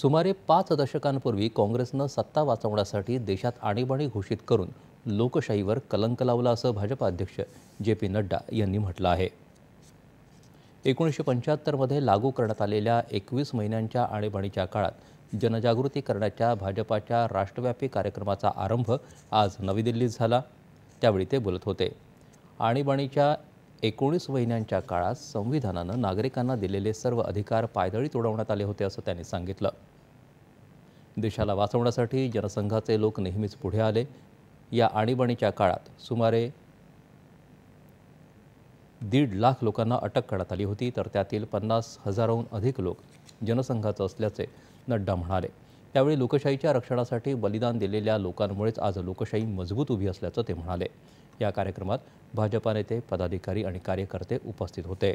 सुमारे पाच दशकांपूर्वी काँग्रेसनं सत्ता वाचवण्यासाठी देशात आणीबाणी घोषित करून लोकशाहीवर कलंक लावला असं भाजपा अध्यक्ष जे पी नड्डा यांनी म्हटलं आहे एकोणीसशे पंच्याहत्तरमध्ये लागू करण्यात आलेल्या एकवीस महिन्यांच्या आणीबाणीच्या काळात जनजागृती करण्याच्या भाजपाच्या राष्ट्रव्यापी कार्यक्रमाचा आरंभ आज नवी दिल्लीत झाला त्यावेळी ते बोलत होते आणीबाणीच्या एकोणीस महिन्यांच्या काळात संविधानानं नागरिकांना दिलेले सर्व अधिकार पायदळी उडवण्यात आले होते असं त्यांनी सांगितलं देशाला वाचवण्यासाठी जनसंघाचे लोक नेहमीच पुढे आले या आणीबाणीच्या काळात सुमारे दीड लाख लोकांना अटक करण्यात आली होती तर त्यातील पन्नास हजाराहून अधिक लोक जनसंघाचं असल्याचे नड्डा म्हणाले त्यावेळी लोकशाहीच्या रक्षणासाठी बलिदान दिलेल्या लोकांमुळेच आज लोकशाही मजबूत उभी असल्याचं ते म्हणाले या कार्यक्रमात भाजपा नेते पदाधिकारी आणि कार्यकर्ते उपस्थित होते